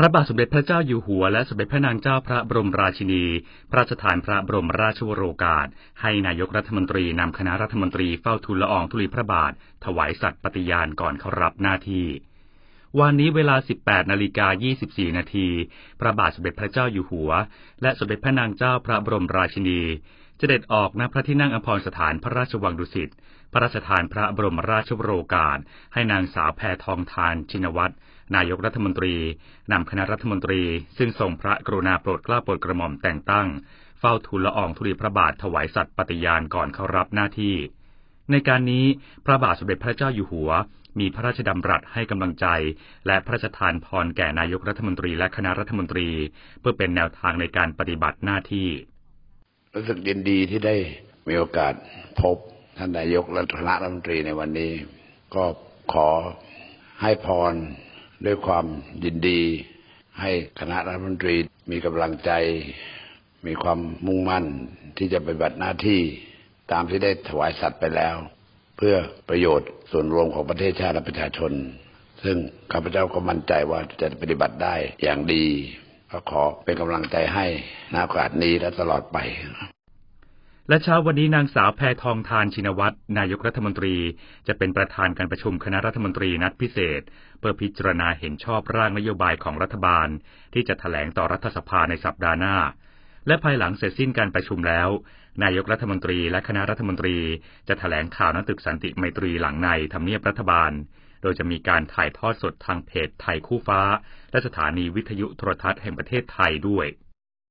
พระบาทสมเด็จพระเจ้าอยู่หัว และสมเด็จพระนางเจ้าพระบรมราชินีพระราชทานพระบรมราชวโรกาสให้นายกรัฐมนตรีนำคณะรัฐมนตรีเฝ้าทูลละอองธุลีพระบาทถวายสัตย์ปฏิญาณก่อนเข้ารับหน้าที่วันนี้เวลา 18นาฬิกา24นาทีพระบาทสมเด็จพระเจ้าอยู่หัวและสมเด็จพระนางเจ้าพระบรมราชินีจะเด็จออกณพระที่นั่งอภรสถานพระราชวังดุสิตพระราชทานพระบรมราชวโรกาสให้นางสาวแพทองทานชินวัตรนายกรัฐมนตรีนำคณะรัฐมนตรี ซึ่งทรงพระกรุณาโปรดเกล้าโปรดกระหม่อม แต่งตั้งเฝ้าทูลละอองธุลีพระบาทถวายสัตว์ปฏิญาณก่อนเข้ารับหน้าที่ ในการนี้พระบาทสมเด็จพระเจ้าอยู่หัว มีพระราชดำรัสให้กำลังใจ และพระราชทานพรแก่นายกรัฐมนตรีและคณะรัฐมนตรีเพื่อเป็นแนวทางในการปฏิบัติหน้าที่ รู้สึกยินดีที่ได้มีโอกาสพบท่านนายกและคณะรัฐมนตรีในวันนี้ก็ขอให้พรด้วยความยินดีให้คณะรัฐมนตรี มีกำลังใจมีความมุ่งมั่นที่จะปฏิบัติหน้าที่ตามที่ได้ถวายสัตว์ไปแล้ว เพื่อประโยชน์ส่วนรวมของประเทศชาติและประชาชน ซึ่งข้าพเจ้าก็มั่นใจว่าจะปฏิบัติได้อย่างดีก็ขอเป็นกำลังใจให้นาโอกาสนี้และตลอดไปและเช้าวันนี้นางสาวแพทองทานชินวัตร นายกรัฐมนตรีจะเป็นประธานการประชุมคณะรัฐมนตรีนัดพิเศษ เพื่อพิจารณาเห็นชอบร่างนโยบายของรัฐบาล ที่จะถแถลงต่อรัฐสภาในสัปดาห์หน้า และภายหลังเสร็จสิ้นการประชุมแล้ว นายกรัฐมนตรีและคณะรัฐมนตรีจะถแถลงข่าวณตึกสันติไมตรีหลังในทำเนียบรัฐบาล โดยจะมีการถ่ายทอดสดทางเพจไทยคู่ฟ้า และสถานีวิทยุโทรทัศน์แห่งประเทศไทยด้วย